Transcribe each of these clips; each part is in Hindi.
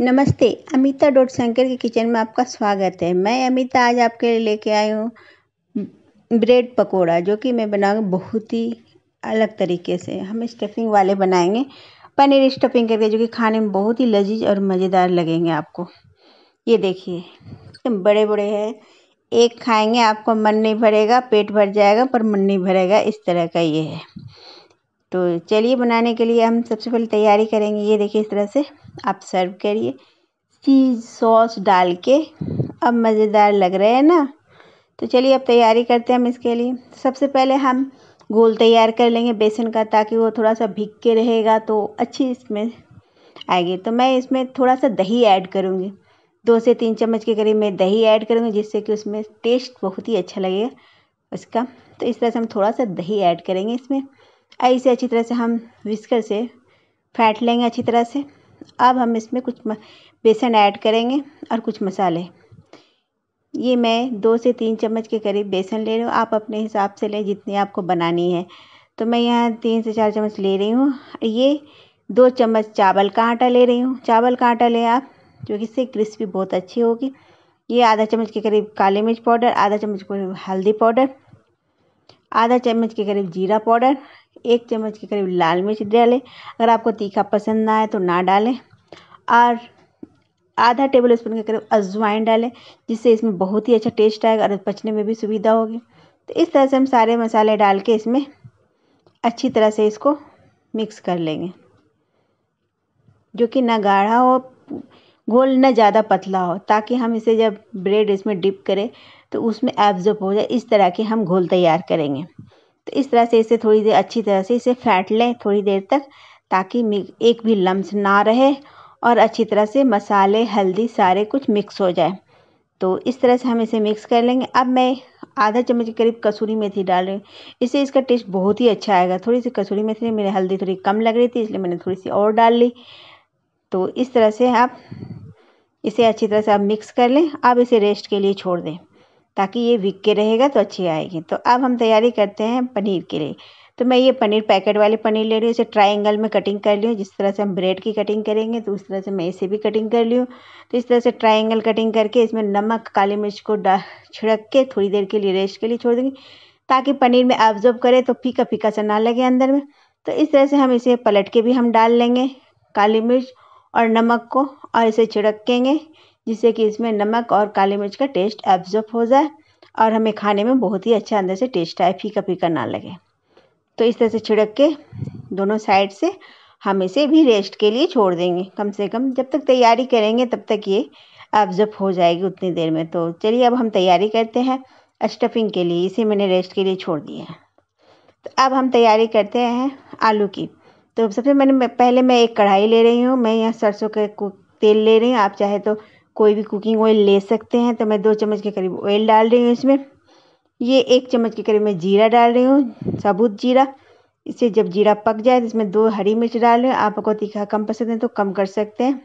नमस्ते अमिता डॉट शंकर के किचन में आपका स्वागत है मैं अमिता आज आपके लिए लेके आई हूँ ब्रेड पकोड़ा जो कि मैं बनाऊँगी बहुत ही अलग तरीके से हम स्टफिंग वाले बनाएंगे पनीर स्टफिंग करके जो कि खाने में बहुत ही लजीज और मज़ेदार लगेंगे आपको ये देखिए तो बड़े बड़े हैं एक खाएंगे आपको मन नहीं भरेगा पेट भर जाएगा पर मन नहीं भरेगा इस तरह का ये है तो चलिए बनाने के लिए हम सबसे पहले तैयारी करेंगे ये देखिए इस तरह से आप सर्व करिए चीज़ सॉस डाल के अब मज़ेदार लग रहे हैं ना तो चलिए अब तैयारी करते हैं हम इसके लिए सबसे पहले हम गोल तैयार कर लेंगे बेसन का ताकि वो थोड़ा सा भीग के रहेगा तो अच्छी इसमें आएगी तो मैं इसमें थोड़ा सा दही ऐड करूँगी दो से तीन चम्मच के करीब मैं दही ऐड करूँगी जिससे कि उसमें टेस्ट बहुत ही अच्छा लगेगा उसका तो इस तरह से हम थोड़ा सा दही ऐड करेंगे इसमें ऐसे अच्छी तरह से हम विस्कर से फैट लेंगे अच्छी तरह से अब हम इसमें कुछ बेसन ऐड करेंगे और कुछ मसाले ये मैं दो से तीन चम्मच के करीब बेसन ले रही हूँ आप अपने हिसाब से लें जितनी आपको बनानी है तो मैं यहाँ तीन से चार चम्मच ले रही हूँ ये दो चम्मच चावल का आटा ले रही हूँ चावल का आटा लें आप जो कि इससे क्रिस्पी बहुत अच्छी होगी ये आधा चम्मच के करीब काली मिर्च पाउडर आधा चम्मच के करीब हल्दी पाउडर आधा चम्मच के करीब जीरा पाउडर एक चम्मच के करीब लाल मिर्च डालें अगर आपको तीखा पसंद ना आए तो ना डालें और आधा टेबल स्पून के करीब अजवाइन डालें जिससे इसमें बहुत ही अच्छा टेस्ट आएगा और पचने में भी सुविधा होगी तो इस तरह से हम सारे मसाले डाल के इसमें अच्छी तरह से इसको मिक्स कर लेंगे जो कि ना गाढ़ा हो घोल ना ज़्यादा पतला हो ताकि हम इसे जब ब्रेड इसमें डिप करें तो उसमें एब्जॉर्ब हो जाए इस तरह के हम घोल तैयार करेंगे तो इस तरह से इसे थोड़ी देर अच्छी तरह से इसे फैट लें थोड़ी देर तक ताकि एक भी लम्स ना रहे और अच्छी तरह से मसाले हल्दी सारे कुछ मिक्स हो जाए तो इस तरह से हम इसे मिक्स कर लेंगे अब मैं आधा चम्मच के करीब कसूरी मेथी डाल रही हूँ इससे इसका टेस्ट बहुत ही अच्छा आएगा थोड़ी सी कसूरी मेथी मेरी हल्दी थोड़ी कम लग रही थी इसलिए मैंने थोड़ी सी और डाल ली तो इस तरह से आप इसे अच्छी तरह से आप मिक्स कर लें आप इसे रेस्ट के लिए छोड़ दें ताकि ये विक के रहेगा तो अच्छी आएगी तो अब हम तैयारी करते हैं पनीर के लिए तो मैं ये पनीर पैकेट वाले पनीर ले रही हूँ इसे ट्राइंगल में कटिंग कर ली जिस तरह से हम ब्रेड की कटिंग करेंगे तो उस तरह से मैं इसे भी कटिंग कर ली हूँ तो इस तरह से ट्राइंगल कटिंग करके इसमें नमक काली मिर्च को डा छिड़क के थोड़ी देर के लिए रेस्ट के लिए छोड़ देंगे ताकि पनीर में ऑब्जर्व करे तो फीका फीका सा ना लगे अंदर में तो इस तरह से हम इसे पलट के भी हम डाल लेंगे काली मिर्च और नमक को और इसे छिड़केंगे जिससे कि इसमें नमक और काली मिर्च का टेस्ट एब्जॉर्ब हो जाए और हमें खाने में बहुत ही अच्छा अंदर से टेस्ट आए फीका फीका ना लगे तो इस तरह से छिड़क के दोनों साइड से हम इसे भी रेस्ट के लिए छोड़ देंगे कम से कम जब तक तैयारी करेंगे तब तक ये एब्जॉर्ब हो जाएगी उतनी देर में तो चलिए अब हम तैयारी करते हैं स्टफिंग के लिए इसे मैंने रेस्ट के लिए छोड़ दिया है तो अब हम तैयारी करते हैं आलू की तो सबसे मैंने पहले मैं एक कढ़ाई ले रही हूँ मैं यहाँ सरसों के तेल ले रही हूँ आप चाहे तो कोई भी कुकिंग ऑयल ले सकते हैं तो मैं दो चम्मच के करीब ऑयल डाल रही हूँ इसमें ये एक चम्मच के करीब मैं जीरा डाल रही हूँ साबुत जीरा इससे जब जीरा पक जाए तो इसमें दो हरी मिर्च डाल रही हूँ आपको तीखा कम पसंद है तो कम कर सकते हैं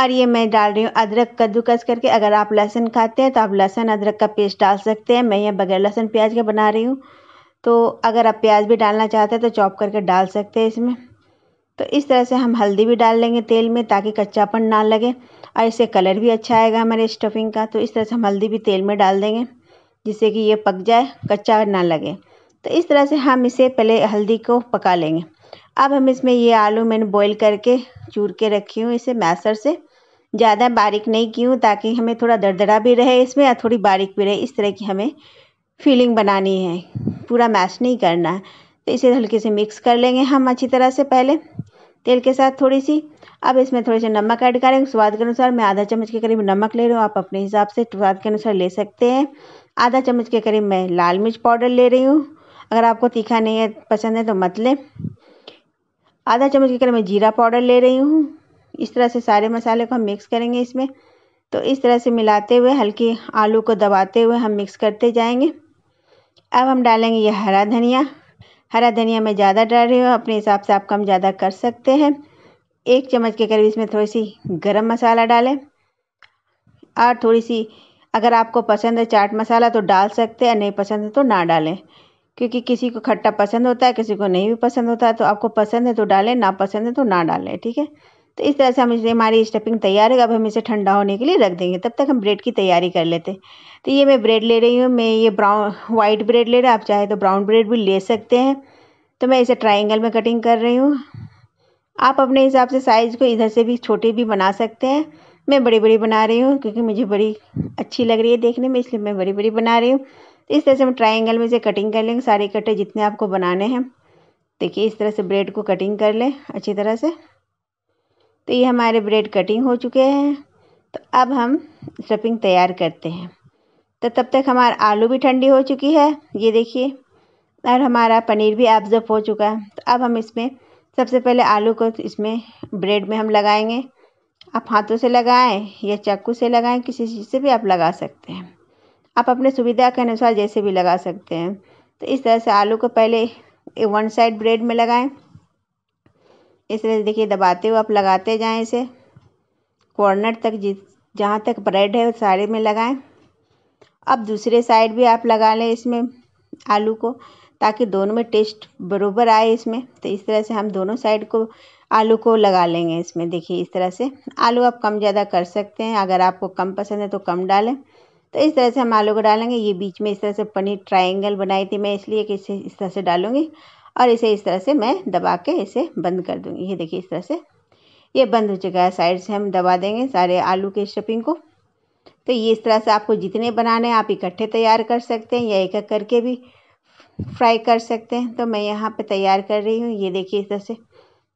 और ये मैं डाल रही हूँ अदरक कद्दूकस करके अगर आप लहसुन खाते हैं तो आप लहसुन अदरक का पेस्ट डाल सकते हैं मैं यहाँ बगैर लहसुन प्याज का बना रही हूँ तो अगर आप प्याज भी डालना चाहते हैं तो चॉप करके डाल सकते हैं इसमें तो इस तरह से हम हल्दी भी डाल लेंगे तेल में ताकि कच्चापन ना लगे और इससे कलर भी अच्छा आएगा हमारे स्टफिंग का तो इस तरह से हम हल्दी भी तेल में डाल देंगे जिससे कि ये पक जाए कच्चा ना लगे तो इस तरह से हम इसे पहले हल्दी को पका लेंगे अब हम इसमें ये आलू मैंने बॉईल करके चूर के रखी हूँ इसे मैसर से ज़्यादा बारीक नहीं की हूँ ताकि हमें थोड़ा दरदरा भी रहे इसमें या थोड़ी बारीक भी रहे इस तरह की हमें फीलिंग बनानी है पूरा मैश नहीं करना है तो इसे हल्के से मिक्स कर लेंगे हम अच्छी तरह से पहले तेल के साथ थोड़ी सी अब इसमें थोड़े से नमक ऐड करेंगे स्वाद के अनुसार मैं आधा चम्मच के करीब नमक ले रही हूँ आप अपने हिसाब से स्वाद के अनुसार ले सकते हैं आधा चम्मच के करीब मैं लाल मिर्च पाउडर ले रही हूँ अगर आपको तीखा नहीं है पसंद है तो मत लें आधा चम्मच के करीब मैं जीरा पाउडर ले रही हूँ इस तरह से सारे मसाले को हम मिक्स करेंगे इसमें तो इस तरह से मिलाते हुए हल्की आलू को दबाते हुए हम मिक्स करते जाएंगे अब हम डालेंगे यह हरा धनिया हरा धनिया मैं ज़्यादा डाल रही हूँ अपने हिसाब से आप कम ज़्यादा कर सकते हैं एक चम्मच के करीब इसमें थोड़ी सी गरम मसाला डालें और थोड़ी सी अगर आपको पसंद है चाट मसाला तो डाल सकते हैं नहीं पसंद है तो ना डालें क्योंकि किसी को खट्टा पसंद होता है किसी को नहीं भी पसंद होता है तो आपको पसंद है तो डालें ना पसंद है तो ना डालें ठीक है तो इस तरह से हम इसे हमारी स्टफिंग तैयार है अब हम इसे ठंडा होने के लिए रख देंगे तब तक हम ब्रेड की तैयारी कर लेते तो ये मैं ब्रेड ले रही हूँ मैं ये ब्राउन वाइट ब्रेड ले रहा आप चाहे तो ब्राउन ब्रेड भी ले सकते हैं तो मैं इसे ट्राइंगल में कटिंग कर रही हूँ आप अपने हिसाब से साइज़ को इधर से भी छोटे भी बना सकते हैं मैं बड़ी बड़ी बना रही हूँ क्योंकि मुझे बड़ी अच्छी लग रही है देखने में इसलिए मैं बड़ी बड़ी बना रही हूँ तो इस तरह से हम ट्राइंगल में इसे कटिंग कर लेंगे सारे कटे जितने आपको बनाने हैं देखिए इस तरह से ब्रेड को कटिंग कर लें अच्छी तरह से तो ये हमारे ब्रेड कटिंग हो चुके हैं तो अब हम स्टफिंग तैयार करते हैं तो तब तक हमारा आलू भी ठंडी हो चुकी है ये देखिए और हमारा पनीर भी ऑब्जर्व हो चुका है तो अब हम इसमें सबसे पहले आलू को इसमें ब्रेड में हम लगाएंगे आप हाथों से लगाएं या चाकू से लगाएं किसी चीज़ से भी आप लगा सकते हैं आप अपने सुविधा के अनुसार जैसे भी लगा सकते हैं तो इस तरह से आलू को पहले वन साइड ब्रेड में लगाएं इस तरह से देखिए दबाते हुए आप लगाते जाएं इसे कॉर्नर तक जिस जहाँ तक ब्रेड है उस सारे में लगाएं अब दूसरे साइड भी आप लगा लें इसमें आलू को ताकि दोनों में टेस्ट बरोबर आए इसमें तो इस तरह से हम दोनों साइड को आलू को लगा लेंगे इसमें देखिए इस तरह से आलू आप कम ज़्यादा कर सकते हैं अगर आपको कम पसंद है तो कम डालें तो इस तरह से हम आलू को डालेंगे ये बीच में इस तरह से पनीर ट्रायंगल बनाई थी मैं इसलिए कि इसे इस तरह से डालूँगी और इसे इस तरह से मैं दबा के इसे बंद कर दूंगी ये देखिए इस तरह से ये बंद हो चुका है साइड से हम दबा देंगे सारे आलू के स्टफिंग को तो ये इस तरह से आपको जितने बनाने हैं आप इकट्ठे तैयार कर सकते हैं या एक एक करके भी फ्राई कर सकते हैं तो मैं यहाँ पे तैयार कर रही हूँ ये देखिए इस तरह से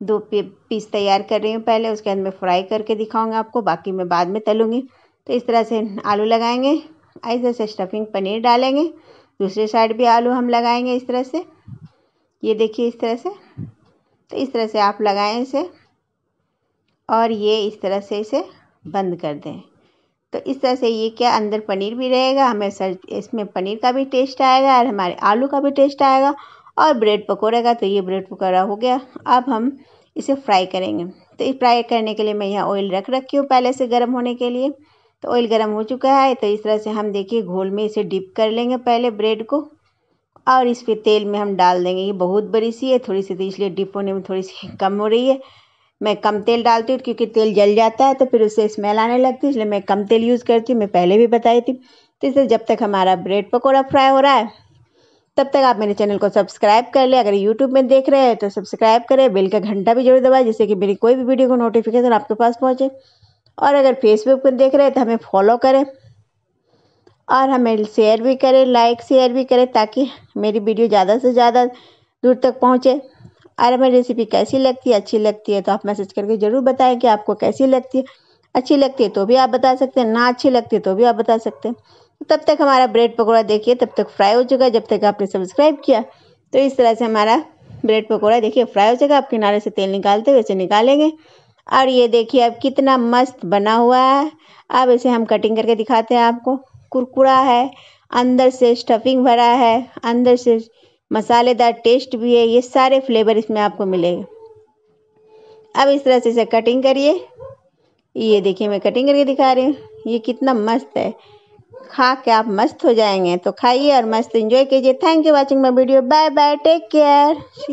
दो पीस तैयार कर रही हूँ पहले उसके बाद मैं फ्राई करके दिखाऊँगा आपको बाकी मैं बाद में तलूँगी तो इस तरह से आलू लगाएंगे ऐसे से स्टफिंग पनीर डालेंगे दूसरे साइड भी आलू हम लगाएंगे इस तरह से ये देखिए इस तरह से तो इस तरह से आप लगाएं इसे और ये इस तरह से इसे बंद कर दें तो इस तरह से ये क्या अंदर पनीर भी रहेगा हमें सर इसमें पनीर का भी टेस्ट आएगा और हमारे आलू का भी टेस्ट आएगा और ब्रेड पकौड़े का तो ये ब्रेड पकौड़ा हो गया अब हम इसे फ्राई करेंगे तो इस फ्राई करने के लिए मैं यहाँ ऑयल रख रखी हूँ पहले से गर्म होने के लिए तो ऑयल गर्म हो चुका है तो इस तरह से हम देखिए घोल में इसे डिप कर लेंगे पहले ब्रेड को और इस पे तेल में हम डाल देंगे ये बहुत बड़ी सी है थोड़ी सी तो इसलिए डिप होने में थोड़ी सी कम हो रही है मैं कम तेल डालती हूँ क्योंकि तेल जल जाता है तो फिर उससे स्मेल आने लगती है इसलिए मैं कम तेल यूज़ करती हूँ मैं पहले भी बताई थी तो इसलिए जब तक हमारा ब्रेड पकौड़ा फ्राई हो रहा है तब तक आप मेरे चैनल को सब्सक्राइब कर लें अगर यूट्यूब में देख रहे हैं तो सब्सक्राइब करें बेल का घंटा भी जरूर दबाएं जिससे कि मेरी कोई भी वीडियो को नोटिफिकेशन आपके पास पहुँचे और अगर फेसबुक पर देख रहे हैं तो हमें फॉलो करें और हमें शेयर भी करें लाइक शेयर भी करें ताकि मेरी वीडियो ज़्यादा से ज़्यादा दूर तक पहुँचे और हमें रेसिपी कैसी लगती है अच्छी लगती है तो आप मैसेज करके ज़रूर बताएं कि आपको कैसी लगती है अच्छी लगती है तो भी आप बता सकते हैं ना अच्छी लगती है तो भी आप बता सकते हैं तब तक हमारा ब्रेड पकौड़ा देखिए तब तक फ्राई हो चुका है जब तक आपने सब्सक्राइब किया तो इस तरह से हमारा ब्रेड पकौड़ा देखिए फ्राई हो जाएगा आप किनारे से तेल निकालते वैसे निकालेंगे और ये देखिए अब कितना मस्त बना हुआ है अब इसे हम कटिंग करके दिखाते हैं आपको कुरकुरा है अंदर से स्टफिंग भरा है अंदर से मसालेदार टेस्ट भी है ये सारे फ्लेवर इसमें आपको मिलेंगे अब इस तरह से इसे कटिंग करिए ये देखिए मैं कटिंग करके दिखा रही हूँ ये कितना मस्त है खा के आप मस्त हो जाएंगे तो खाइए और मस्त इंजॉय कीजिए thank you watching my video bye bye take care